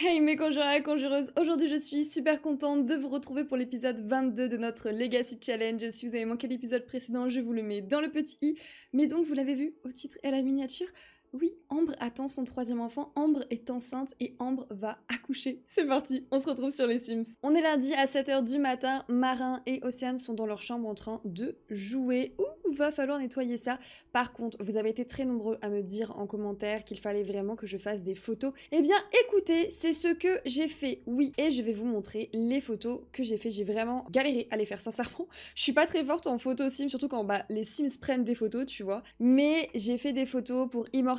Hey mes conjureurs et conjureuses, aujourd'hui je suis super contente de vous retrouver pour l'épisode 22 de notre Legacy Challenge. Si vous avez manqué l'épisode précédent, je vous le mets dans le petit i. Mais donc vous l'avez vu au titre et à la miniature, oui, Ambre attend son troisième enfant, Ambre est enceinte et Ambre va accoucher. C'est parti, on se retrouve sur les Sims. On est lundi à 7h du matin, Marin et Océane sont dans leur chambre en train de jouer. Ouh, va falloir nettoyer ça. Par contre, vous avez été très nombreux à me dire en commentaire qu'il fallait vraiment que je fasse des photos. Eh bien, écoutez, c'est ce que j'ai fait, oui, et je vais vous montrer les photos que j'ai fait. J'ai vraiment galéré à les faire, sincèrement. Je suis pas très forte en photos Sims, surtout quand bah, les Sims prennent des photos, tu vois. Mais j'ai fait des photos pour immortaliser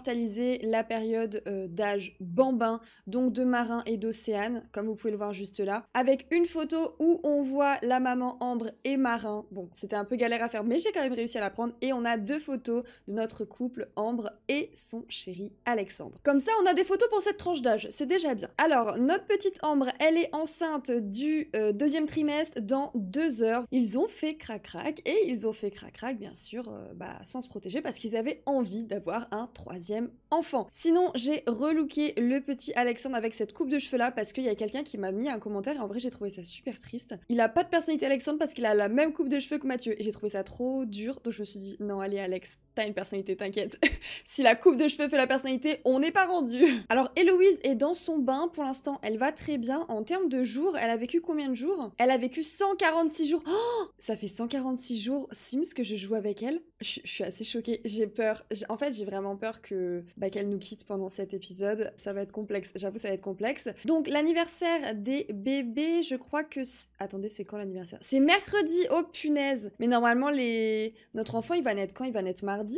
la période euh, d'âge bambin, donc de marin et d'océane, comme vous pouvez le voir juste là, avec une photo où on voit la maman Ambre et Marin. Bon, c'était un peu galère à faire, mais j'ai quand même réussi à la prendre. Et on a deux photos de notre couple Ambre et son chéri Alexandre. Comme ça, on a des photos pour cette tranche d'âge, c'est déjà bien. Alors, notre petite Ambre, elle est enceinte du euh, deuxième trimestre dans deux heures. Ils ont fait crac-crac et ils ont fait crac-crac, bien sûr, euh, bah, sans se protéger parce qu'ils avaient envie d'avoir un troisième enfant. Sinon, j'ai relooké le petit Alexandre avec cette coupe de cheveux là parce qu'il y a quelqu'un qui m'a mis un commentaire et en vrai j'ai trouvé ça super triste. Il a pas de personnalité Alexandre parce qu'il a la même coupe de cheveux que Mathieu et j'ai trouvé ça trop dur donc je me suis dit non allez Alex, une personnalité, t'inquiète. si la coupe de cheveux fait la personnalité, on n'est pas rendu. Alors, Héloïse est dans son bain pour l'instant. Elle va très bien. En termes de jours, elle a vécu combien de jours Elle a vécu 146 jours. Oh ça fait 146 jours Sims que je joue avec elle. Je, suis assez choquée. J'ai peur. En fait, j'ai vraiment peur que bah, qu'elle nous quitte pendant cet épisode. Ça va être complexe. J'avoue, ça va être complexe. Donc, l'anniversaire des bébés, je crois que. Attendez, c'est quand l'anniversaire C'est mercredi. Oh punaise Mais normalement, les... notre enfant, il va naître quand Il va naître mardi.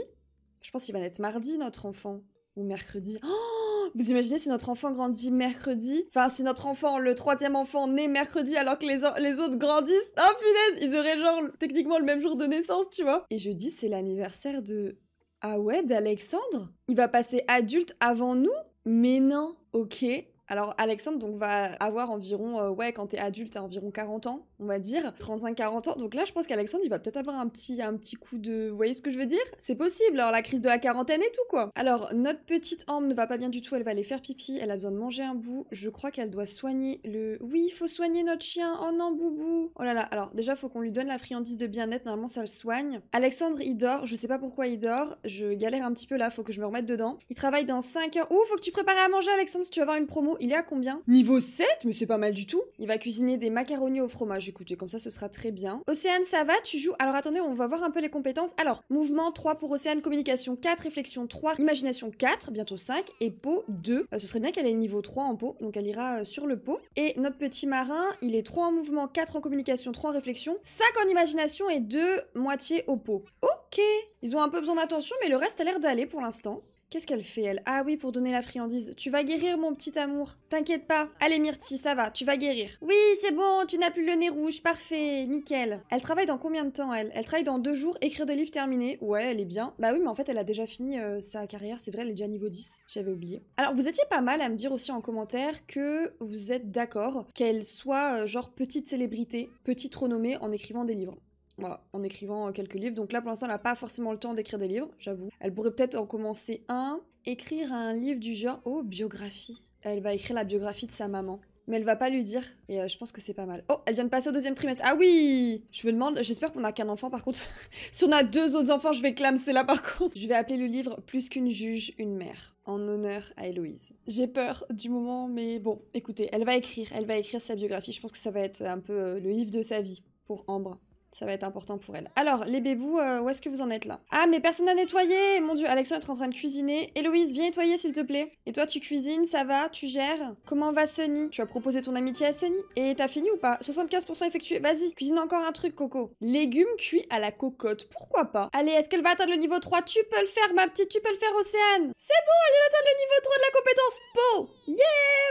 Je pense qu'il va naître mardi, notre enfant. Ou mercredi. Oh, vous imaginez si notre enfant grandit mercredi Enfin, si notre enfant, le troisième enfant, naît mercredi alors que les, les autres grandissent. Oh punaise Ils auraient genre techniquement le même jour de naissance, tu vois. Et jeudi, c'est l'anniversaire de. Ah ouais, d'Alexandre Il va passer adulte avant nous Mais non Ok, alors Alexandre donc va avoir environ euh, ouais quand t'es adulte t'as environ 40 ans on va dire 35-40 ans donc là je pense qu'Alexandre il va peut-être avoir un petit un petit coup de vous voyez ce que je veux dire c'est possible alors la crise de la quarantaine et tout quoi alors notre petite âme ne va pas bien du tout elle va aller faire pipi elle a besoin de manger un bout je crois qu'elle doit soigner le oui il faut soigner notre chien oh non boubou oh là là alors déjà faut qu'on lui donne la friandise de bien-être normalement ça le soigne Alexandre il dort je sais pas pourquoi il dort je galère un petit peu là faut que je me remette dedans il travaille dans 5 heures ouh faut que tu prépares à manger Alexandre si tu vas avoir une promo il est à combien Niveau 7, mais c'est pas mal du tout. Il va cuisiner des macaronis au fromage, écoutez, comme ça ce sera très bien. Océane, ça va Tu joues Alors attendez, on va voir un peu les compétences. Alors, mouvement 3 pour Océane, communication 4, réflexion 3, imagination 4, bientôt 5, et peau 2. Euh, ce serait bien qu'elle ait niveau 3 en peau, donc elle ira euh, sur le pot. Et notre petit marin, il est 3 en mouvement, 4 en communication, 3 en réflexion, 5 en imagination et 2 moitié au pot. Ok Ils ont un peu besoin d'attention, mais le reste a l'air d'aller pour l'instant. Qu'est-ce qu'elle fait, elle Ah oui, pour donner la friandise. Tu vas guérir, mon petit amour. T'inquiète pas. Allez, Myrtille, ça va, tu vas guérir. Oui, c'est bon, tu n'as plus le nez rouge, parfait, nickel. Elle travaille dans combien de temps, elle Elle travaille dans deux jours, écrire des livres terminés. Ouais, elle est bien. Bah oui, mais en fait, elle a déjà fini euh, sa carrière, c'est vrai, elle est déjà niveau 10. J'avais oublié. Alors, vous étiez pas mal à me dire aussi en commentaire que vous êtes d'accord qu'elle soit, euh, genre, petite célébrité, petite renommée en écrivant des livres. Voilà, en écrivant quelques livres. Donc là, pour l'instant, elle n'a pas forcément le temps d'écrire des livres, j'avoue. Elle pourrait peut-être en commencer un. Écrire un livre du genre, oh, biographie. Elle va écrire la biographie de sa maman. Mais elle va pas lui dire. Et euh, je pense que c'est pas mal. Oh, elle vient de passer au deuxième trimestre. Ah oui Je me demande, j'espère qu'on n'a qu'un enfant par contre. si on a deux autres enfants, je vais clamser là par contre. Je vais appeler le livre Plus qu'une juge, une mère. En honneur à Héloïse. J'ai peur du moment, mais bon, écoutez, elle va écrire. Elle va écrire sa biographie. Je pense que ça va être un peu euh, le livre de sa vie pour Ambre. Ça va être important pour elle. Alors, les bébous, euh, où est-ce que vous en êtes là Ah, mais personne n'a nettoyé Mon dieu, Alexandre est en train de cuisiner. Héloïse, viens nettoyer s'il te plaît. Et toi, tu cuisines, ça va Tu gères Comment va Sunny Tu as proposé ton amitié à Sunny Et t'as fini ou pas 75% effectué. Vas-y, cuisine encore un truc, Coco. Légumes cuits à la cocotte, pourquoi pas Allez, est-ce qu'elle va atteindre le niveau 3 Tu peux le faire, ma petite, tu peux le faire, Océane C'est bon, elle vient d'atteindre le niveau 3 de la compétence Po Yeah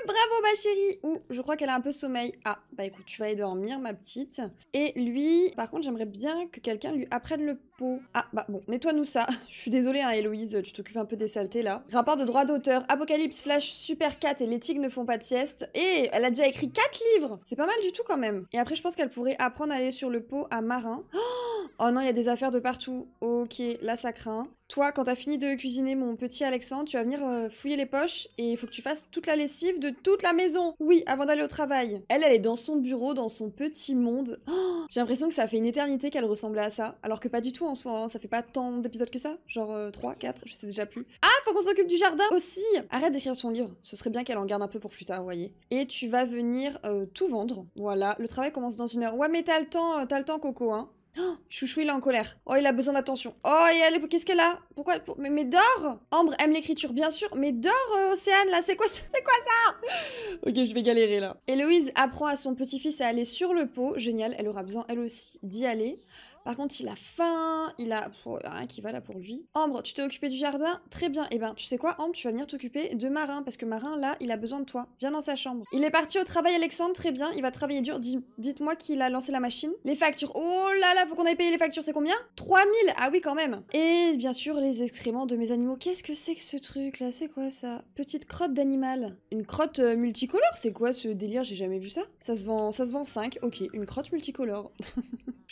Bravo, ma chérie Ouh, je crois qu'elle a un peu sommeil. Ah, bah écoute, tu vas aller dormir, ma petite. Et lui, par contre, j'aimerais bien que quelqu'un lui apprenne le pot. Ah, bah bon, nettoie-nous ça. Je suis désolée, hein, Héloïse, tu t'occupes un peu des saletés là. Rapport de droit d'auteur, Apocalypse, Flash, Super Cat et l'éthique ne font pas de sieste. Et elle a déjà écrit 4 livres C'est pas mal du tout quand même. Et après, je pense qu'elle pourrait apprendre à aller sur le pot à Marin. Oh Oh non, il y a des affaires de partout. Ok, là ça craint. Toi, quand t'as fini de cuisiner mon petit Alexandre, tu vas venir euh, fouiller les poches et il faut que tu fasses toute la lessive de toute la maison. Oui, avant d'aller au travail. Elle, elle est dans son bureau, dans son petit monde. J'ai l'impression que ça fait une éternité qu'elle ressemblait à ça. Alors que pas du tout en soi, hein. ça fait pas tant d'épisodes que ça. Genre 3, euh, 4, je sais déjà plus. Ah, faut qu'on s'occupe du jardin aussi Arrête d'écrire son livre. Ce serait bien qu'elle en garde un peu pour plus tard, voyez. Et tu vas venir euh, tout vendre. Voilà, le travail commence dans une heure. Ouais, mais t'as le temps, t'as le temps, Coco, hein. Oh, Chouchou, il est en colère. Oh, il a besoin d'attention. Oh, elle... qu'est-ce qu'elle a Pourquoi mais, mais dors Ambre aime l'écriture, bien sûr. Mais dors, euh, Océane, là, c'est quoi, c'est quoi ça Ok, je vais galérer, là. Héloïse apprend à son petit-fils à aller sur le pot. Génial, elle aura besoin, elle aussi, d'y aller. Par contre, il a faim, il a... rien qui va là pour lui. Ambre, tu t'es occupé du jardin Très bien. eh ben, tu sais quoi, Ambre, tu vas venir t'occuper de Marin, parce que Marin, là, il a besoin de toi. Viens dans sa chambre. Il est parti au travail, Alexandre, très bien. Il va travailler dur. Dites-moi qu'il a lancé la machine. Les factures. Oh là là, faut qu'on aille payer les factures, c'est combien 3000 Ah oui, quand même. Et bien sûr, les excréments de mes animaux. Qu'est-ce que c'est que ce truc là C'est quoi ça Petite crotte d'animal. Une crotte euh, multicolore C'est quoi ce délire J'ai jamais vu ça. Ça se vend ça se vend 5. Ok, une crotte multicolore.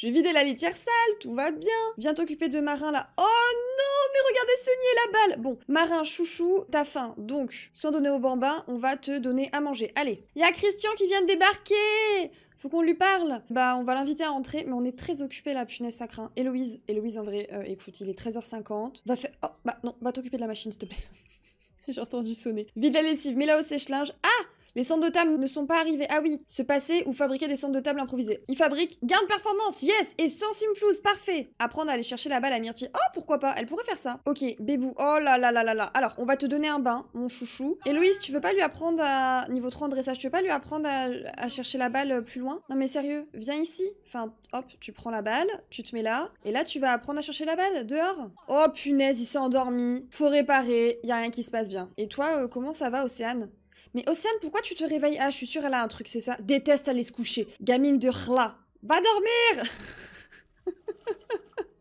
vais vider la litière, salle, tout va bien. Viens t'occuper de Marin là. Oh non, mais regardez ce nier la balle. Bon, Marin, chouchou, t'as faim. Donc, sans donné au bambin, on va te donner à manger. Allez. Il y a Christian qui vient de débarquer. Faut qu'on lui parle Bah, on va l'inviter à entrer, mais on est très occupé là, punaise, ça craint. Héloïse, Héloïse, en vrai, euh, écoute, il est 13h50. Va faire... Oh, bah non, va t'occuper de la machine, s'il te plaît. J'ai entendu sonner. Vide la lessive, mets-la au sèche-linge. Ah les centres de table ne sont pas arrivés. Ah oui, se passer ou fabriquer des centres de table improvisés. Il fabrique. Garde performance, yes, et sans simflouz, parfait. Apprendre à aller chercher la balle à Myrtille. Oh, pourquoi pas, elle pourrait faire ça. Ok, Bébou, oh là là là là là. Alors, on va te donner un bain, mon chouchou. Et tu veux pas lui apprendre à. Niveau 3 en dressage, tu veux pas lui apprendre à, chercher la balle euh, plus loin Non mais sérieux, viens ici. Enfin, hop, tu prends la balle, tu te mets là, et là tu vas apprendre à chercher la balle, dehors. Oh punaise, il s'est endormi. Faut réparer, y a rien qui se passe bien. Et toi, euh, comment ça va, Océane mais Océane, pourquoi tu te réveilles Ah, je suis sûre, elle a un truc, c'est ça Déteste aller se coucher. Gamine de khla. Va dormir Ah,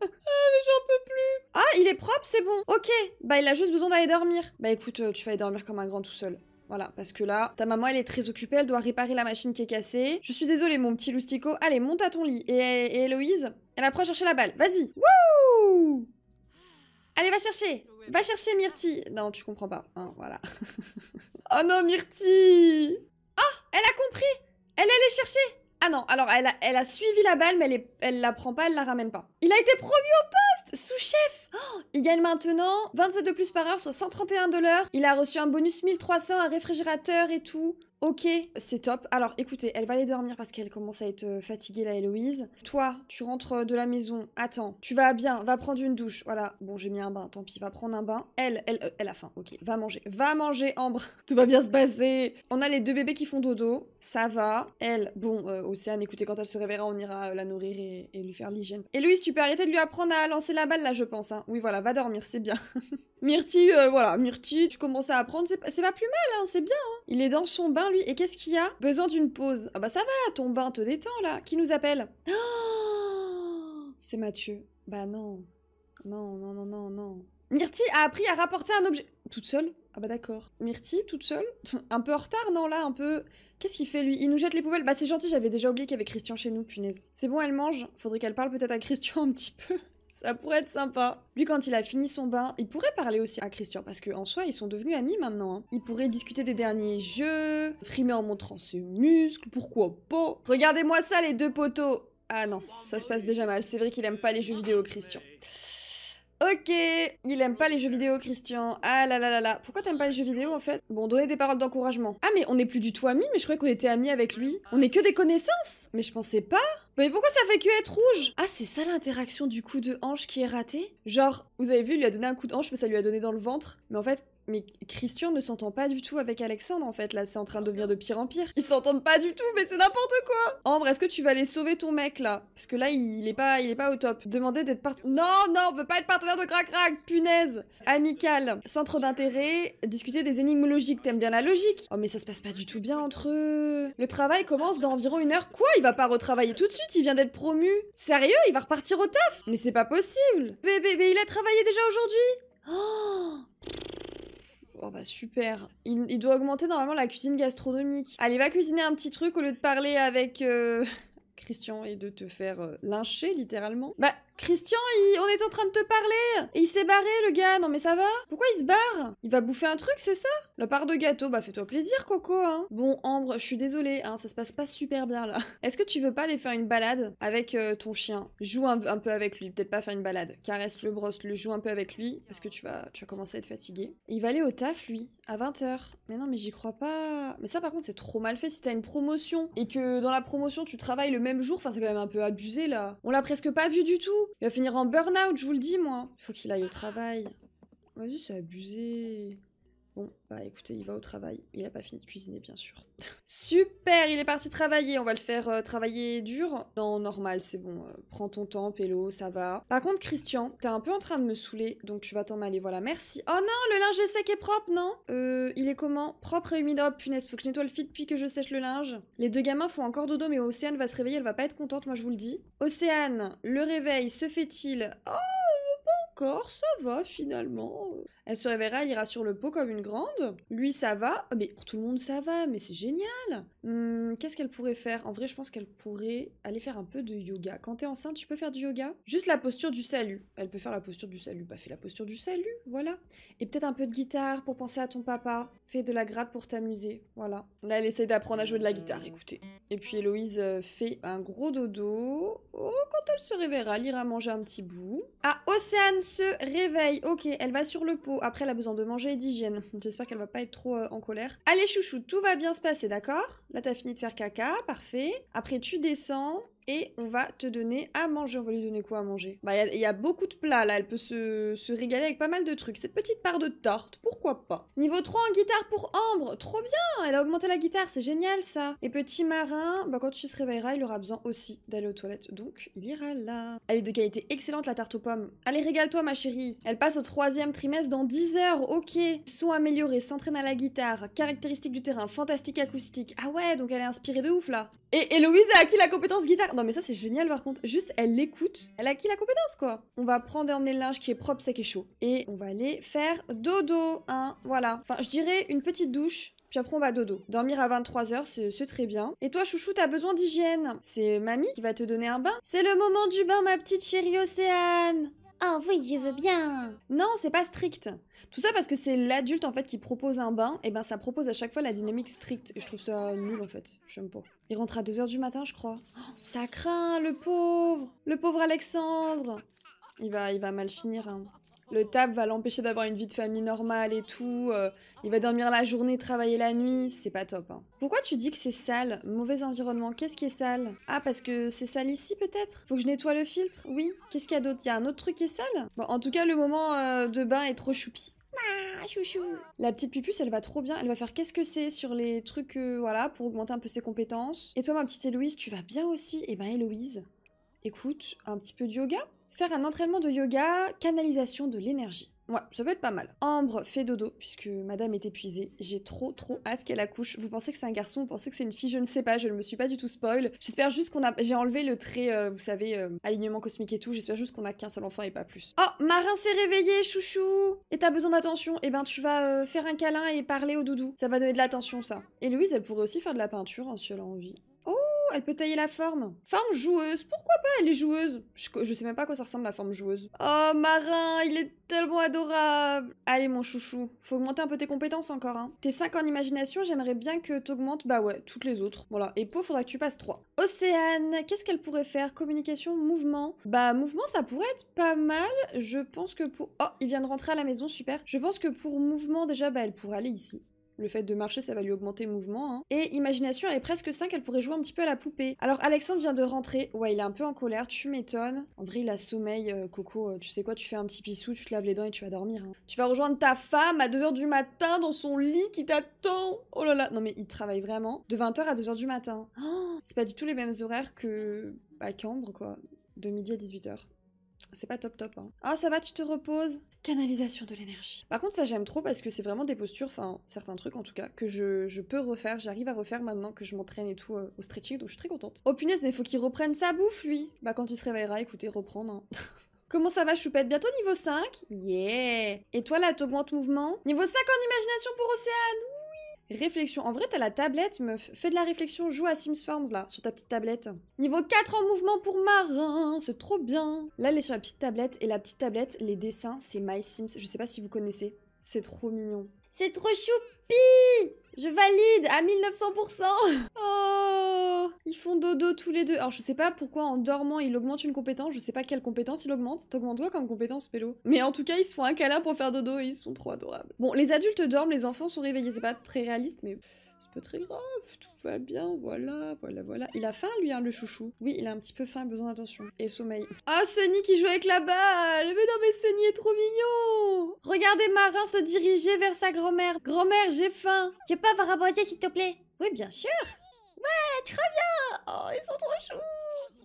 mais j'en peux plus Ah, il est propre, c'est bon Ok, bah il a juste besoin d'aller dormir. Bah écoute, euh, tu vas aller dormir comme un grand tout seul. Voilà, parce que là, ta maman, elle est très occupée, elle doit réparer la machine qui est cassée. Je suis désolée, mon petit loustico. Allez, monte à ton lit. Et, Héloïse, elle à chercher la balle. Vas-y Wouh Allez, va chercher Va chercher myrti Non, tu comprends pas. Hein, voilà. Oh non, Myrtille Oh Elle a compris Elle allée chercher Ah non, alors elle a, elle a suivi la balle, mais elle, elle la prend pas, elle la ramène pas. Il a été promu au poste Sous-chef oh, Il gagne maintenant 27 de plus par heure, soit 131 dollars. Il a reçu un bonus 1300, un réfrigérateur et tout. Ok, c'est top. Alors écoutez, elle va aller dormir parce qu'elle commence à être euh, fatiguée, la Héloïse. Toi, tu rentres euh, de la maison. Attends, tu vas bien, va prendre une douche. Voilà, bon, j'ai mis un bain, tant pis, va prendre un bain. Elle, elle, euh, elle a faim. Ok, va manger. Va manger, Ambre. Tout va bien se passer. On a les deux bébés qui font dodo. Ça va. Elle, bon, Océane, écoutez, quand elle se réveillera, on ira la nourrir et, lui faire l'hygiène. Héloïse, tu peux arrêter de lui apprendre à lancer la balle là, je pense. Hein. Oui, voilà, va dormir, c'est bien. Myrtille, euh, voilà, Myrtille, tu commences à apprendre, c'est pas, plus mal, hein, c'est bien. Hein. Il est dans son bain, lui, et qu'est-ce qu'il y a Besoin d'une pause. Ah bah ça va, ton bain te détend, là. Qui nous appelle C'est Mathieu. Bah non. Non, non, non, non, non. Myrtille a appris à rapporter un objet... Toute seule Ah bah d'accord. Myrtille, toute seule Un peu en retard, non, là, un peu... Qu'est-ce qu'il fait, lui Il nous jette les poubelles Bah c'est gentil, j'avais déjà oublié qu'il y avait Christian chez nous, punaise. C'est bon, elle mange Faudrait qu'elle parle peut-être à Christian un petit peu. Ça pourrait être sympa. Lui, quand il a fini son bain, il pourrait parler aussi à Christian, parce qu'en soi, ils sont devenus amis maintenant. Hein. Il pourrait discuter des derniers jeux, frimer en montrant ses muscles, pourquoi pas. Regardez-moi ça, les deux poteaux. Ah non, ça se passe déjà mal. C'est vrai qu'il aime pas les jeux vidéo, Christian. Ok, il aime pas les jeux vidéo, Christian. Ah là là là là. Pourquoi t'aimes pas les jeux vidéo en fait Bon, donner des paroles d'encouragement. Ah mais on n'est plus du tout amis, mais je croyais qu'on était amis avec lui. On est que des connaissances. Mais je pensais pas. Mais pourquoi ça fait que être rouge Ah c'est ça l'interaction du coup de hanche qui est ratée Genre, vous avez vu, il lui a donné un coup de hanche, mais ça lui a donné dans le ventre. Mais en fait, mais Christian ne s'entend pas du tout avec Alexandre en fait, là c'est en train de devenir de pire en pire. Ils s'entendent pas du tout, mais c'est n'importe quoi Ambre, est-ce que tu vas aller sauver ton mec là Parce que là il, est pas il est pas au top. Demander d'être partenaire... Non, non, on veut pas être partenaire de crac-crac, punaise Amical, centre d'intérêt, discuter des énigmes logiques, t'aimes bien la logique Oh mais ça se passe pas du tout bien entre eux. Le travail commence dans environ une heure. Quoi Il va pas retravailler tout de suite, il vient d'être promu. Sérieux, il va repartir au taf Mais c'est pas possible mais, mais, mais il a travaillé déjà aujourd'hui Oh Oh bah super. Il, doit augmenter normalement la cuisine gastronomique. Allez, va cuisiner un petit truc au lieu de parler avec euh, Christian et de te faire euh, lyncher littéralement. Bah Christian, on est en train de te parler Et il s'est barré, le gars Non mais ça va Pourquoi il se barre Il va bouffer un truc, c'est ça La part de gâteau, bah fais-toi plaisir, Coco, hein. Bon, Ambre, je suis désolée, hein, ça se passe pas super bien, là. Est-ce que tu veux pas aller faire une balade avec euh, ton chien Joue un, peu avec lui, peut-être pas faire une balade. Caresse le brosse, le joue un peu avec lui, parce que tu vas, tu vas commencer à être fatigué. Il va aller au taf, lui, à 20h. Mais non, mais j'y crois pas... Mais ça, par contre, c'est trop mal fait si t'as une promotion, et que dans la promotion, tu travailles le même jour, enfin, c'est quand même un peu abusé, là. On l'a presque pas vu du tout il va finir en burn-out, je vous le dis, moi. Il faut qu'il aille au travail. Vas-y, c'est abusé. Bon, bah écoutez, il va au travail. Il a pas fini de cuisiner, bien sûr. Super, il est parti travailler. On va le faire euh, travailler dur. Non, normal, c'est bon. Euh, prends ton temps, Pélo, ça va. Par contre, Christian, t'es un peu en train de me saouler, donc tu vas t'en aller. Voilà, merci. Oh non, le linge est sec et propre, non Euh, il est comment Propre et humide. Oh punaise, faut que je nettoie le fil puis que je sèche le linge. Les deux gamins font encore dodo, mais Océane va se réveiller. Elle va pas être contente, moi je vous le dis. Océane, le réveil se fait-il Oh, pas encore, ça va finalement. Elle se réveillera, elle ira sur le pot comme une grande. Lui, ça va. Oh, mais pour tout le monde, ça va. Mais c'est génial. Hmm, qu'est-ce qu'elle pourrait faire En vrai, je pense qu'elle pourrait aller faire un peu de yoga. Quand t'es enceinte, tu peux faire du yoga. Juste la posture du salut. Elle peut faire la posture du salut. Bah, fais la posture du salut. Voilà. Et peut-être un peu de guitare pour penser à ton papa. Fais de la gratte pour t'amuser. Voilà. Là, elle essaie d'apprendre à jouer de la guitare. Écoutez. Et puis, Héloïse euh, fait un gros dodo. Oh, quand elle se réveillera, elle ira manger un petit bout. Ah, Océane se réveille. Ok, elle va sur le pot après, elle a besoin de manger et d'hygiène. J'espère qu'elle va pas être trop euh, en colère. Allez, chouchou, tout va bien se passer, d'accord Là, t'as fini de faire caca, parfait. Après, tu descends, et on va te donner à manger. On va lui donner quoi à manger Bah, il y, a beaucoup de plats là, elle peut se, se, régaler avec pas mal de trucs. Cette petite part de tarte, pourquoi pas Niveau 3 en guitare pour Ambre, trop bien Elle a augmenté la guitare, c'est génial ça Et petit marin, bah quand tu se réveilleras, il aura besoin aussi d'aller aux toilettes, donc il ira là. Elle est de qualité excellente la tarte aux pommes. Allez, régale-toi ma chérie Elle passe au troisième trimestre dans 10 heures, ok Son amélioré, s'entraîne à la guitare, caractéristique du terrain, fantastique acoustique. Ah ouais, donc elle est inspirée de ouf là et Héloïse a acquis la compétence guitare. Non mais ça c'est génial par contre. Juste elle l'écoute, elle a acquis la compétence quoi. On va prendre et emmener le linge qui est propre, sec et chaud. Et on va aller faire dodo, hein, voilà. Enfin je dirais une petite douche. Puis après, on va dodo. Dormir à 23h, c'est très bien. Et toi, chouchou, t'as besoin d'hygiène. C'est mamie qui va te donner un bain. C'est le moment du bain, ma petite chérie Océane. Ah oh oui, je veux bien. Non, c'est pas strict. Tout ça parce que c'est l'adulte en fait qui propose un bain, et ben ça propose à chaque fois la dynamique stricte. Et je trouve ça nul en fait. J'aime pas. Il rentre à 2h du matin, je crois. Oh, ça craint, le pauvre Le pauvre Alexandre Il va, il va mal finir. Hein. Le tab va l'empêcher d'avoir une vie de famille normale et tout. Euh. il va dormir la journée, travailler la nuit. C'est pas top. Hein. Pourquoi tu dis que c'est sale Mauvais environnement. Qu'est-ce qui est sale Ah, parce que c'est sale ici peut-être Faut que je nettoie le filtre Oui. Qu'est-ce qu'il y a d'autre Il y a un autre truc qui est sale Bon, en tout cas, le moment euh, de bain est trop choupi. La petite pupus, elle va trop bien. Elle va faire qu'est-ce que c'est sur les trucs, euh, voilà, pour augmenter un peu ses compétences. Et toi, ma petite Héloïse, tu vas bien aussi Eh ben, Héloïse, écoute, un petit peu de yoga Faire un entraînement de yoga, canalisation de l'énergie. Ouais, ça peut être pas mal. Ambre fait dodo, puisque madame est épuisée. J'ai trop, trop hâte qu'elle accouche. Vous pensez que c'est un garçon, vous pensez que c'est une fille, je ne sais pas, je ne me suis pas du tout spoil. J'espère juste qu'on a. J'ai enlevé le trait, euh, vous savez, euh, alignement cosmique et tout. J'espère juste qu'on a qu'un seul enfant et pas plus. Oh, Marin s'est réveillé, chouchou Et t'as besoin d'attention Eh ben, tu vas euh, faire un câlin et parler au doudou. Ça va donner de l'attention, ça. Et Louise, elle pourrait aussi faire de la peinture, hein, si elle a envie elle peut tailler la forme. Forme joueuse, pourquoi pas, elle est joueuse. Je, sais même pas quoi ça ressemble la forme joueuse. Oh, Marin, il est tellement adorable. Allez, mon chouchou, faut augmenter un peu tes compétences encore. Hein. T'es 5 en imagination, j'aimerais bien que t'augmentes, bah ouais, toutes les autres. Voilà, et pauvre, faudra que tu passes 3. Océane, qu'est-ce qu'elle pourrait faire Communication, mouvement. Bah, mouvement, ça pourrait être pas mal. Je pense que pour... Oh, il vient de rentrer à la maison, super. Je pense que pour mouvement, déjà, bah, elle pourrait aller ici. Le fait de marcher, ça va lui augmenter le mouvement. Hein. Et imagination, elle est presque 5, elle pourrait jouer un petit peu à la poupée. Alors Alexandre vient de rentrer. Ouais, il est un peu en colère, tu m'étonnes. En vrai, il a sommeil, euh, Coco. Euh, tu sais quoi, tu fais un petit pissou, tu te laves les dents et tu vas dormir. Hein. Tu vas rejoindre ta femme à 2h du matin dans son lit qui t'attend. Oh là là. Non mais il travaille vraiment. De 20h à 2h du matin. c'est pas du tout les mêmes horaires que à bah, Cambre, quoi. De midi à 18h. C'est pas top top. Hein. Ah, ça va, tu te reposes Canalisation de l'énergie. Par contre, ça j'aime trop parce que c'est vraiment des postures, enfin certains trucs en tout cas, que je, je peux refaire. J'arrive à refaire maintenant que je m'entraîne et tout euh, au stretching, donc je suis très contente. Oh punaise, mais faut qu'il reprenne sa bouffe lui Bah quand il se réveillera, écoutez, reprendre. Hein. Comment ça va, Choupette Bientôt niveau 5 Yeah Et toi là, t'augmentes mouvement Niveau 5 en imagination pour Océane Réflexion. En vrai, t'as la tablette, meuf. Fais de la réflexion, joue à Sims Farms, là, sur ta petite tablette. Niveau 4 en mouvement pour marin, c'est trop bien Là, elle est sur la petite tablette, et la petite tablette, les dessins, c'est My Sims. Je sais pas si vous connaissez. C'est trop mignon. C'est trop choupi je valide à 1900% Oh Ils font dodo tous les deux. Alors je sais pas pourquoi en dormant il augmente une compétence, je sais pas quelle compétence il augmente. T'augmentes toi comme compétence Pélo Mais en tout cas ils se font un câlin pour faire dodo et ils sont trop adorables. Bon les adultes dorment, les enfants sont réveillés, c'est pas très réaliste mais très grave, tout va bien, voilà, voilà, voilà. Il a faim lui, hein, le chouchou. Oui, il a un petit peu faim, besoin d'attention. Et sommeil. Ah, Sunny qui joue avec la balle Mais non, mais Sunny est trop mignon Regardez Marin se diriger vers sa grand-mère. Grand-mère, j'ai faim. Tu peux avoir un s'il te plaît Oui, bien sûr. Ouais, très bien Oh, ils sont trop choux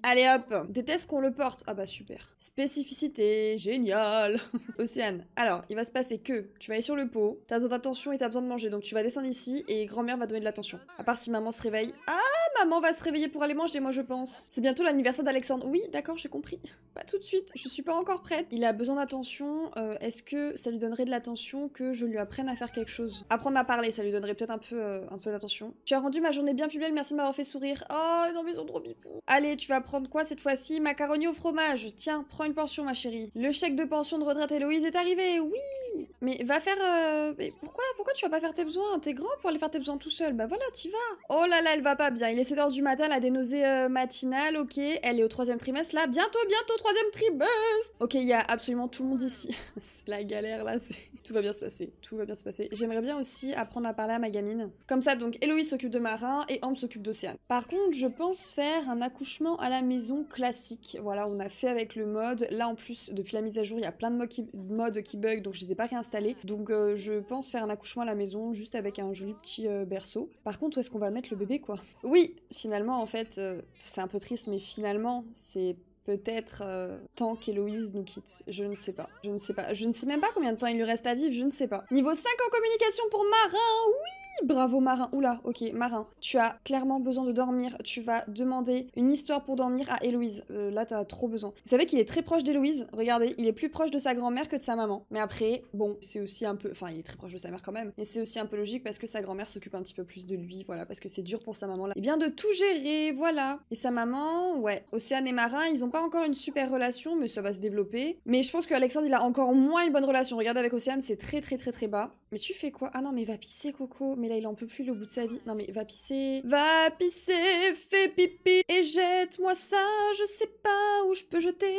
Allez hop Déteste qu'on le porte. Ah bah super. Spécificité, génial Océane, alors, il va se passer que tu vas aller sur le pot, t'as besoin d'attention et t'as besoin de manger, donc tu vas descendre ici et grand-mère va donner de l'attention. À part si maman se réveille. Ah Maman va se réveiller pour aller manger, moi je pense. C'est bientôt l'anniversaire d'Alexandre. Oui, d'accord, j'ai compris. Pas tout de suite, je suis pas encore prête. Il a besoin d'attention, euh, est-ce que ça lui donnerait de l'attention que je lui apprenne à faire quelque chose Apprendre à parler, ça lui donnerait peut-être un peu, euh, peu d'attention. Tu as rendu ma journée bien plus merci de m'avoir fait sourire. Oh non mais ils trop Allez, tu vas prendre quoi cette fois-ci Macaroni au fromage. Tiens, prends une portion, ma chérie. Le chèque de pension de retraite Héloïse est arrivé, oui Mais va faire... Euh, mais pourquoi Pourquoi tu vas pas faire tes besoins T'es grand pour aller faire tes besoins tout seul. Bah voilà, t'y vas. Oh là là, elle va pas bien. Il est 7h du matin, elle a des nausées euh, matinales, ok. Elle est au troisième trimestre, là. Bientôt, bientôt, troisième trimestre Ok, il y a absolument tout le monde ici. c'est la galère, là. Tout va bien se passer. Tout va bien se passer. J'aimerais bien aussi apprendre à parler à ma gamine. Comme ça, donc, Héloïse s'occupe de Marin et Ambre s'occupe d'Océane. Par contre, je pense faire un accouchement à la maison classique. Voilà, on a fait avec le mode. Là, en plus, depuis la mise à jour, il y a plein de modes qui, bug, donc je les ai pas réinstallés. Donc, euh, je pense faire un accouchement à la maison juste avec un joli petit euh, berceau. Par contre, où est-ce qu'on va mettre le bébé, quoi Oui, finalement, en fait, euh, c'est un peu triste, mais finalement, c'est Peut-être euh, tant qu'Héloïse nous quitte. Je ne sais pas. Je ne sais pas. Je ne sais même pas combien de temps il lui reste à vivre. Je ne sais pas. Niveau 5 en communication pour Marin. Oui Bravo Marin. Oula, ok. Marin, tu as clairement besoin de dormir. Tu vas demander une histoire pour dormir à Héloïse. là euh, là, t'as trop besoin. Vous savez qu'il est très proche d'Héloïse. Regardez, il est plus proche de sa grand-mère que de sa maman. Mais après, bon, c'est aussi un peu... Enfin, il est très proche de sa mère quand même. Mais c'est aussi un peu logique parce que sa grand-mère s'occupe un petit peu plus de lui. Voilà, parce que c'est dur pour sa maman là. Et eh bien de tout gérer, voilà. Et sa maman, ouais. Océane et Marin, ils ont pas encore une super relation, mais ça va se développer. Mais je pense qu'Alexandre, il a encore moins une bonne relation. Regarde avec Océane, c'est très très très très bas. Mais tu fais quoi Ah non, mais va pisser, Coco. Mais là, il en peut plus le bout de sa vie. Non, mais va pisser. Va pisser, fais pipi et jette-moi ça. Je sais pas où je peux jeter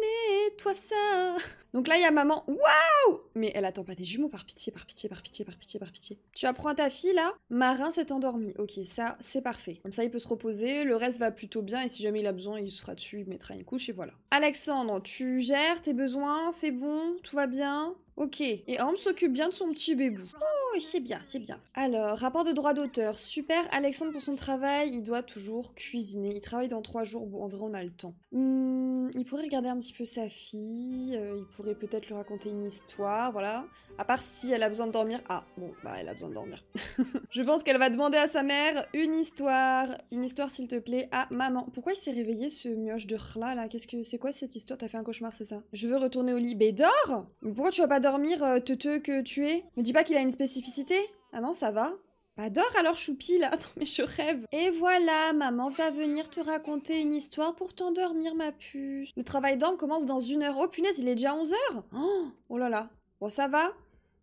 mais toi ça Donc là, il y a maman, waouh Mais elle attend pas des jumeaux, par pitié, par pitié, par pitié, par pitié, par pitié. Tu apprends ta fille là Marin s'est endormi. Ok, ça, c'est parfait. Comme ça, il peut se reposer, le reste va plutôt bien, et si jamais il a besoin, il sera dessus, il mettra une couche, et voilà. Alexandre, tu gères tes besoins, c'est bon, tout va bien Ok, et Homme s'occupe bien de son petit bébou. Oh, c'est bien, c'est bien. Alors, rapport de droit d'auteur. Super, Alexandre pour son travail, il doit toujours cuisiner. Il travaille dans trois jours, bon, en vrai, on a le temps. Hmm, euh, il pourrait regarder un petit peu sa fille, euh, il pourrait peut-être lui raconter une histoire, voilà. À part si elle a besoin de dormir. Ah, bon, bah elle a besoin de dormir. je pense qu'elle va demander à sa mère une histoire. Une histoire, s'il te plaît, à maman. Pourquoi il s'est réveillé ce mioche de khla là Qu'est-ce que c'est quoi cette histoire T'as fait un cauchemar, c'est ça Je veux retourner au lit. Mais dors Mais pourquoi tu vas pas dormir, euh, te que tu es Me dis pas qu'il a une spécificité ah non, ça va bah dors alors choupi là, non mais je rêve. Et voilà, maman va venir te raconter une histoire pour t'endormir ma puce. Le travail d'homme commence dans une heure. Oh punaise, il est déjà 11 heures oh, oh, là là. Bon ça va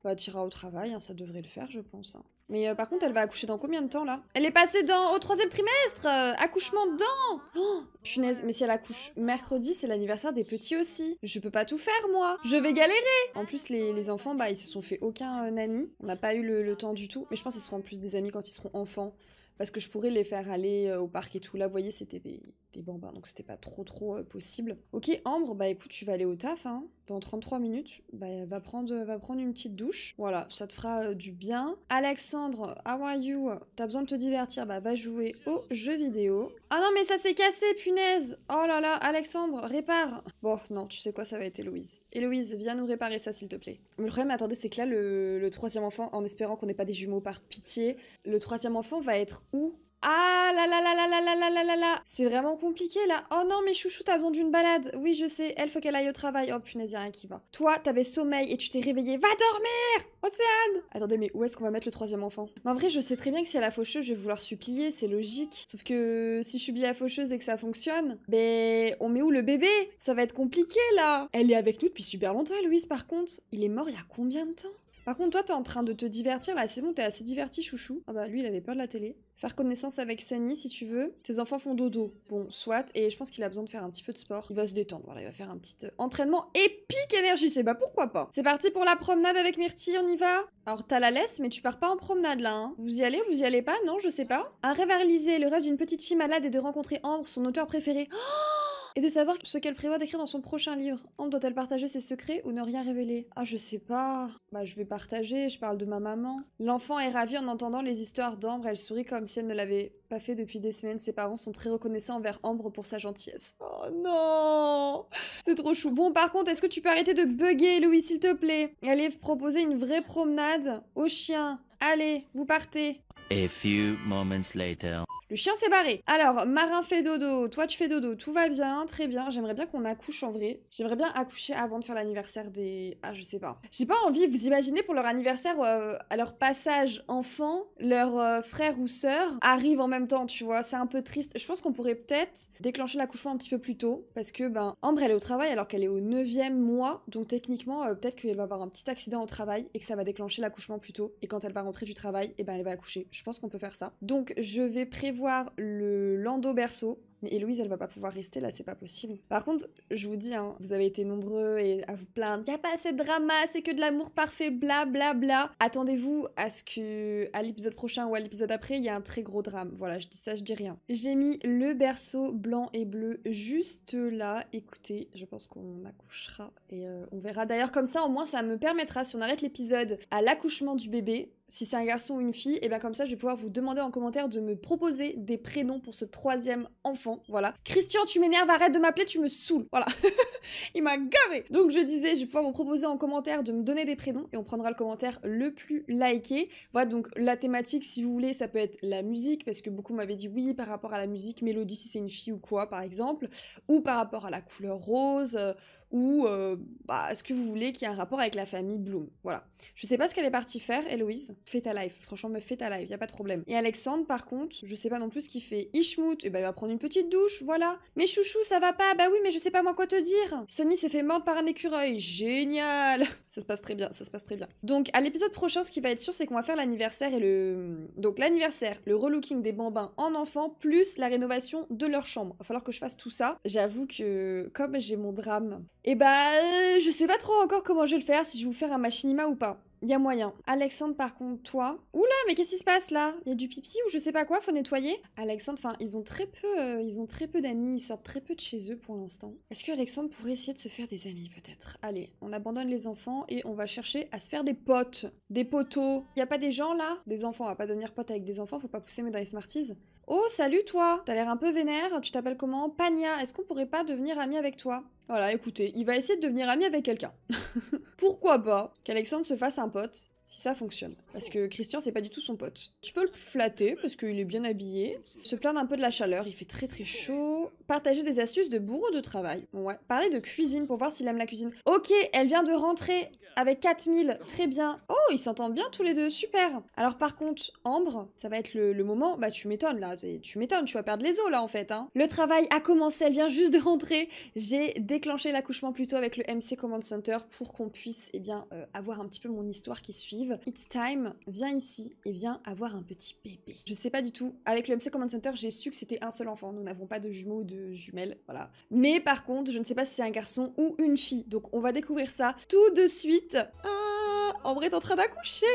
Bah t'iras au travail, hein, ça devrait le faire je pense. Hein. Mais euh, par contre, elle va accoucher dans combien de temps, là Elle est passée dans... au troisième trimestre euh, Accouchement dedans oh, Punaise, mais si elle accouche mercredi, c'est l'anniversaire des petits aussi. Je peux pas tout faire, moi Je vais galérer En plus, les, enfants, bah, ils se sont fait aucun euh, ami. On n'a pas eu le, le temps du tout. Mais je pense qu'ils seront en plus des amis quand ils seront enfants. Parce que je pourrais les faire aller au parc et tout. Là, vous voyez, c'était des bon bambins, donc c'était pas trop trop euh, possible. Ok, Ambre, bah écoute, tu vas aller au taf, hein, dans 33 minutes. Bah va prendre, euh, va prendre une petite douche. Voilà, ça te fera euh, du bien. Alexandre, how are you T'as besoin de te divertir, bah va jouer aux jeux vidéo. Ah non, mais ça s'est cassé, punaise Oh là là, Alexandre, répare Bon, non, tu sais quoi, ça va être Héloïse. Héloïse, viens nous réparer ça, s'il te plaît. Mais le problème, attendez, c'est que là, le, le troisième enfant, en espérant qu'on n'ait pas des jumeaux par pitié, le troisième enfant va être où ah là là là là là là là là là C'est vraiment compliqué là Oh non mais chouchou t'as besoin d'une balade Oui je sais, elle faut qu'elle aille au travail. Oh punaise y'a rien qui va. Toi t'avais sommeil et tu t'es réveillé. Va dormir Océane Attendez mais où est-ce qu'on va mettre le troisième enfant Mais en vrai je sais très bien que si elle a faucheuse je vais vouloir supplier, c'est logique. Sauf que si je subis la faucheuse et que ça fonctionne, ben on met où le bébé Ça va être compliqué là Elle est avec nous depuis super longtemps Louise par contre. Il est mort il y a combien de temps par contre, toi, t'es en train de te divertir là, c'est bon, t'es assez diverti, chouchou. Ah bah lui, il avait peur de la télé. Faire connaissance avec Sunny, si tu veux. Tes enfants font dodo. Bon, soit. Et je pense qu'il a besoin de faire un petit peu de sport. Il va se détendre, voilà, il va faire un petit euh, entraînement épique énergie. C'est bah pourquoi pas. C'est parti pour la promenade avec Myrtille, on y va Alors t'as la laisse, mais tu pars pas en promenade là, hein. Vous y allez, vous y allez pas Non, je sais pas. Un rêve à réaliser, le rêve d'une petite fille malade et de rencontrer Ambre, son auteur préféré. Oh et de savoir ce qu'elle prévoit d'écrire dans son prochain livre. Ambre doit-elle partager ses secrets ou ne rien révéler Ah, je sais pas. Bah, je vais partager, je parle de ma maman. L'enfant est ravi en entendant les histoires d'Ambre, elle sourit comme si elle ne l'avait pas fait depuis des semaines. Ses parents sont très reconnaissants envers Ambre pour sa gentillesse. Oh non C'est trop chou. Bon, par contre, est-ce que tu peux arrêter de bugger, Louis, s'il te plaît Allez proposer une vraie promenade aux chiens. Allez, vous partez few moments later. Le chien s'est barré. Alors, Marin fait dodo, toi tu fais dodo, tout va bien, très bien. J'aimerais bien qu'on accouche en vrai. J'aimerais bien accoucher avant de faire l'anniversaire des. Ah, je sais pas. J'ai pas envie, vous imaginez pour leur anniversaire, euh, à leur passage enfant, leur euh, frère ou sœur arrive en même temps, tu vois. C'est un peu triste. Je pense qu'on pourrait peut-être déclencher l'accouchement un petit peu plus tôt parce que, ben, Ambre elle est au travail alors qu'elle est au 9 mois, donc techniquement, euh, peut-être qu'elle va avoir un petit accident au travail et que ça va déclencher l'accouchement plus tôt. Et quand elle va rentrer du travail, et eh ben elle va accoucher. Je pense qu'on peut faire ça. Donc je vais prévoir le landau berceau mais Héloïse, elle va pas pouvoir rester là, c'est pas possible. Par contre, je vous dis, hein, vous avez été nombreux et à vous plaindre, y a pas assez de drama, c'est que de l'amour parfait, bla bla bla. Attendez-vous à ce que à l'épisode prochain ou à l'épisode après, il y a un très gros drame. Voilà, je dis ça, je dis rien. J'ai mis le berceau blanc et bleu juste là. Écoutez, je pense qu'on accouchera et euh, on verra. D'ailleurs, comme ça, au moins, ça me permettra, si on arrête l'épisode à l'accouchement du bébé, si c'est un garçon ou une fille, et eh bien comme ça, je vais pouvoir vous demander en commentaire de me proposer des prénoms pour ce troisième enfant voilà. Christian, tu m'énerves, arrête de m'appeler, tu me saoules, voilà. il m'a gavé Donc je disais, je vais pouvoir vous proposer en commentaire de me donner des prénoms et on prendra le commentaire le plus liké. Voilà, donc la thématique, si vous voulez, ça peut être la musique, parce que beaucoup m'avaient dit oui par rapport à la musique, mélodie si c'est une fille ou quoi, par exemple, ou par rapport à la couleur rose. Euh, ou euh, bah, est-ce que vous voulez qu'il y ait un rapport avec la famille Bloom Voilà. Je sais pas ce qu'elle est partie faire, Héloïse. Fais ta life. Franchement, me fais ta life, y a pas de problème. Et Alexandre, par contre, je sais pas non plus ce qu'il fait. Ishmout, et eh ben, il va prendre une petite douche, voilà. Mais chouchou, ça va pas Bah oui, mais je sais pas moi quoi te dire. Sonny s'est fait mordre par un écureuil. Génial Ça se passe très bien, ça se passe très bien. Donc, à l'épisode prochain, ce qui va être sûr, c'est qu'on va faire l'anniversaire et le. Donc, l'anniversaire, le relooking des bambins en enfant, plus la rénovation de leur chambre. Va falloir que je fasse tout ça. J'avoue que, comme j'ai mon drame et eh bah, euh, je sais pas trop encore comment je vais le faire, si je vais vous faire un machinima ou pas. Il y a moyen. Alexandre, par contre, toi. Oula, mais qu'est-ce qui se passe là Il y a du pipi ou je sais pas quoi, faut nettoyer Alexandre, enfin, ils ont très peu, euh, ils ont très peu d'amis, ils sortent très peu de chez eux pour l'instant. Est-ce que Alexandre pourrait essayer de se faire des amis peut-être Allez, on abandonne les enfants et on va chercher à se faire des potes, des poteaux. Il y a pas des gens là Des enfants, on va pas devenir pote avec des enfants, faut pas pousser mes dans Smarties. Oh, salut toi T'as l'air un peu vénère, tu t'appelles comment Pania, est-ce qu'on pourrait pas devenir ami avec toi Voilà, écoutez, il va essayer de devenir ami avec quelqu'un. Pourquoi pas qu'Alexandre se fasse un pote si ça fonctionne. Parce que Christian, c'est pas du tout son pote. Tu peux le flatter parce qu'il est bien habillé, se plaindre un peu de la chaleur, il fait très très chaud, partager des astuces de bourreau de travail. Ouais, parler de cuisine pour voir s'il aime la cuisine. Ok, elle vient de rentrer avec 4000, très bien. Oh, ils s'entendent bien tous les deux, super. Alors par contre, Ambre, ça va être le, moment, bah tu m'étonnes là, tu m'étonnes, tu vas perdre les os là en fait. Hein. Le travail a commencé, elle vient juste de rentrer. J'ai déclenché l'accouchement plutôt avec le MC Command Center pour qu'on puisse eh bien, euh, avoir un petit peu mon histoire qui suive. It's time, viens ici et viens avoir un petit bébé. Je sais pas du tout, avec le MC Command Center, j'ai su que c'était un seul enfant, nous n'avons pas de jumeaux ou de jumelles, voilà. Mais par contre, je ne sais pas si c'est un garçon ou une fille, donc on va découvrir ça tout de suite ah En vrai, en train d'accoucher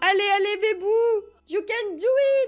Allez, allez, bébou You can do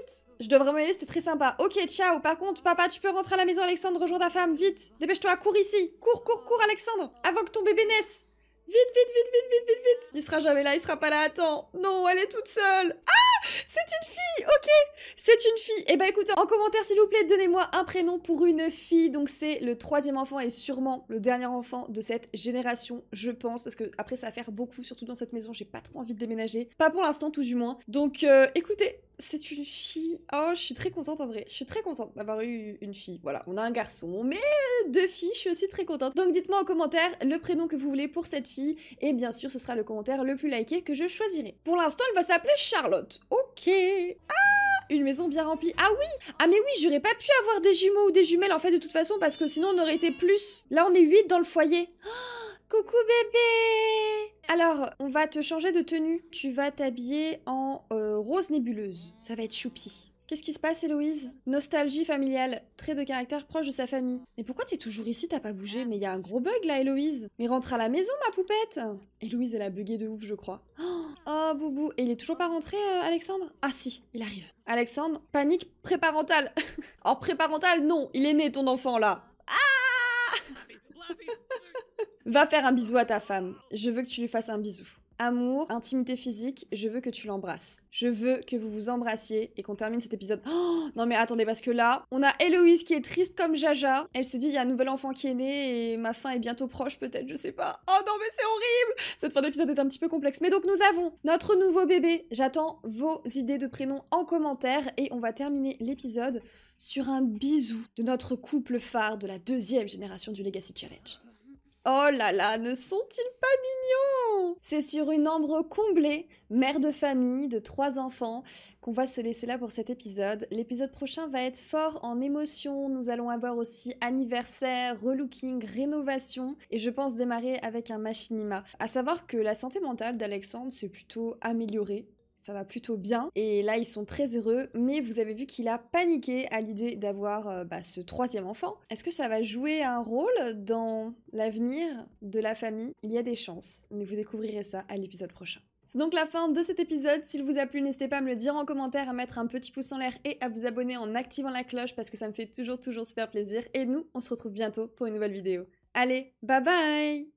it Je devrais m'en aller, c'était très sympa. Ok, ciao Par contre, papa, tu peux rentrer à la maison, Alexandre, rejoins ta femme, vite Dépêche-toi, cours ici Cours, cours, cours, Alexandre Avant que ton bébé naisse Vite, vite, vite, vite, vite, vite, vite Il sera jamais là, il sera pas là, attends Non, elle est toute seule Ah C'est une fille Ok C'est une fille Eh ben écoutez, en commentaire s'il vous plaît, donnez-moi un prénom pour une fille. Donc c'est le troisième enfant et sûrement le dernier enfant de cette génération, je pense. Parce que après ça va faire beaucoup, surtout dans cette maison, j'ai pas trop envie de déménager. Pas pour l'instant tout du moins. Donc euh, écoutez, c'est une fille. Oh, je suis très contente en vrai. Je suis très contente d'avoir eu une fille. Voilà, on a un garçon, mais deux filles, je suis aussi très contente. Donc dites-moi en commentaire le prénom que vous voulez pour cette fille. Et bien sûr, ce sera le commentaire le plus liké que je choisirai. Pour l'instant, elle va s'appeler Charlotte. Ok. Ah Une maison bien remplie. Ah oui Ah mais oui, j'aurais pas pu avoir des jumeaux ou des jumelles en fait de toute façon parce que sinon on aurait été plus. Là, on est 8 dans le foyer. Oh Coucou bébé Alors, on va te changer de tenue. Tu vas t'habiller en euh, rose nébuleuse. Ça va être choupi. Qu'est-ce qui se passe, Héloïse Nostalgie familiale, trait de caractère proche de sa famille. Mais pourquoi t'es toujours ici, t'as pas bougé Mais y a un gros bug là, Héloïse Mais rentre à la maison, ma poupette Héloïse, elle a bugué de ouf, je crois. Oh, Boubou Et il est toujours pas rentré, euh, Alexandre Ah si, il arrive. Alexandre, panique préparentale Oh préparentale, non Il est né, ton enfant, là Va faire un bisou à ta femme. Je veux que tu lui fasses un bisou. Amour, intimité physique, je veux que tu l'embrasses. Je veux que vous vous embrassiez et qu'on termine cet épisode. Oh, non mais attendez, parce que là, on a Héloïse qui est triste comme Jaja. Elle se dit, il y a un nouvel enfant qui est né et ma fin est bientôt proche peut-être, je sais pas. Oh non mais c'est horrible Cette fin d'épisode est un petit peu complexe. Mais donc nous avons notre nouveau bébé. J'attends vos idées de prénoms en commentaire et on va terminer l'épisode sur un bisou de notre couple phare de la deuxième génération du Legacy Challenge. Oh là là, ne sont-ils pas mignons C'est sur une ambre comblée, mère de famille de trois enfants, qu'on va se laisser là pour cet épisode. L'épisode prochain va être fort en émotion. Nous allons avoir aussi anniversaire, relooking, rénovation, et je pense démarrer avec un machinima. À savoir que la santé mentale d'Alexandre s'est plutôt améliorée ça va plutôt bien. Et là, ils sont très heureux, mais vous avez vu qu'il a paniqué à l'idée d'avoir euh, bah, ce troisième enfant. Est-ce que ça va jouer un rôle dans l'avenir de la famille Il y a des chances, mais vous découvrirez ça à l'épisode prochain. C'est donc la fin de cet épisode. S'il vous a plu, n'hésitez pas à me le dire en commentaire, à mettre un petit pouce en l'air et à vous abonner en activant la cloche parce que ça me fait toujours toujours super plaisir. Et nous, on se retrouve bientôt pour une nouvelle vidéo. Allez, bye bye